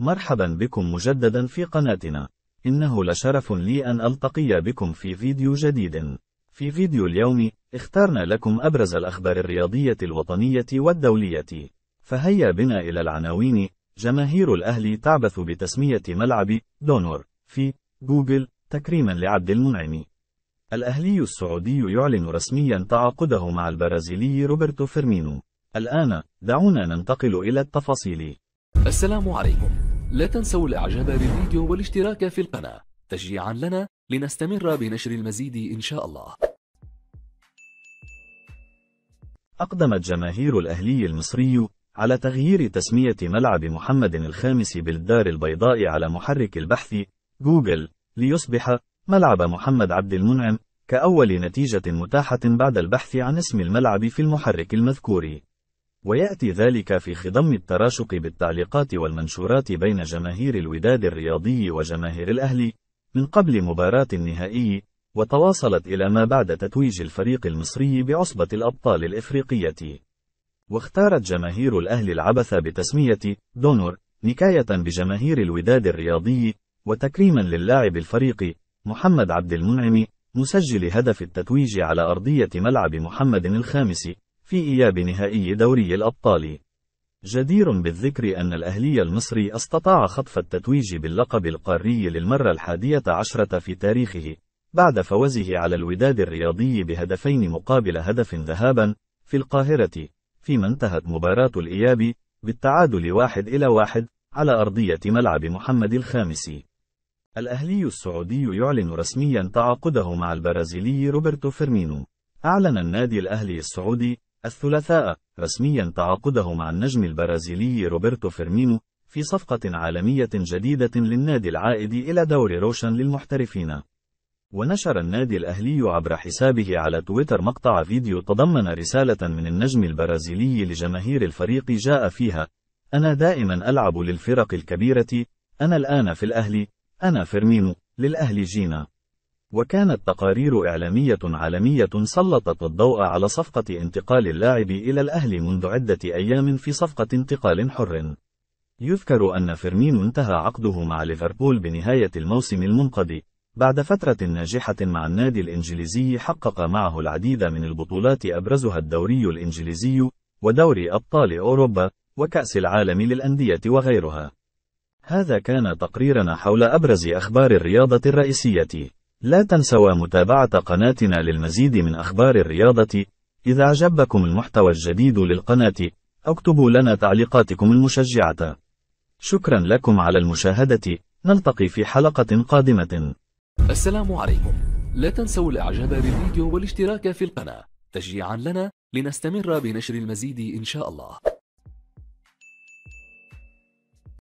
مرحبا بكم مجددا في قناتنا إنه لشرف لي أن ألتقي بكم في فيديو جديد في فيديو اليوم اخترنا لكم أبرز الأخبار الرياضية الوطنية والدولية فهيا بنا إلى العناوين جماهير الأهلي تعبث بتسمية ملعب دونور في جوجل تكريما لعبد المنعم الأهلي السعودي يعلن رسميا تعاقده مع البرازيلي روبرتو فيرمينو الآن دعونا ننتقل إلى التفاصيل السلام عليكم لا تنسوا الاعجاب بالفيديو والاشتراك في القناة تشجيعا لنا لنستمر بنشر المزيد إن شاء الله أقدمت جماهير الأهلي المصري على تغيير تسمية ملعب محمد الخامس بالدار البيضاء على محرك البحث جوجل ليصبح ملعب محمد عبد المنعم كأول نتيجة متاحة بعد البحث عن اسم الملعب في المحرك المذكور ويأتي ذلك في خضم التراشق بالتعليقات والمنشورات بين جماهير الوداد الرياضي وجماهير الأهلي من قبل مباراة النهائي وتواصلت إلى ما بعد تتويج الفريق المصري بعصبة الأبطال الإفريقية واختارت جماهير الأهلي العبث بتسمية دونور نكاية بجماهير الوداد الرياضي وتكريما للاعب الفريق محمد عبد المنعم مسجل هدف التتويج على أرضية ملعب محمد الخامس في إياب نهائي دوري الأبطال جدير بالذكر أن الأهلي المصري استطاع خطف التتويج باللقب القاري للمرة الحادية عشرة في تاريخه بعد فوزه على الوداد الرياضي بهدفين مقابل هدف ذهابا في القاهرة فيما انتهت مباراة الإياب بالتعادل واحد إلى واحد على أرضية ملعب محمد الخامسي الأهلي السعودي يعلن رسميا تعاقده مع البرازيلي روبرتو فيرمينو أعلن النادي الأهلي السعودي الثلاثاء رسميا تعاقده مع النجم البرازيلي روبرتو فيرمينو في صفقة عالمية جديدة للنادي العائد إلى دور روشن للمحترفين ونشر النادي الأهلي عبر حسابه على تويتر مقطع فيديو تضمن رسالة من النجم البرازيلي لجماهير الفريق جاء فيها أنا دائما ألعب للفرق الكبيرة أنا الآن في الأهلي أنا فيرمينو للأهلي جينا وكانت تقارير إعلامية عالمية سلطت الضوء على صفقة انتقال اللاعب إلى الأهلي منذ عدة أيام في صفقة انتقال حر. يذكر أن فيرمينو انتهى عقده مع ليفربول بنهاية الموسم المنقضي، بعد فترة ناجحة مع النادي الإنجليزي حقق معه العديد من البطولات أبرزها الدوري الإنجليزي، ودوري أبطال أوروبا، وكأس العالم للأندية وغيرها. هذا كان تقريرنا حول أبرز أخبار الرياضة الرئيسية. لا تنسوا متابعة قناتنا للمزيد من أخبار الرياضة إذا أعجبكم المحتوى الجديد للقناة اكتبوا لنا تعليقاتكم المشجعة شكرا لكم على المشاهدة نلتقي في حلقة قادمة السلام عليكم لا تنسوا الإعجاب بالفيديو والاشتراك في القناة تشجيعا لنا لنستمر بنشر المزيد إن شاء الله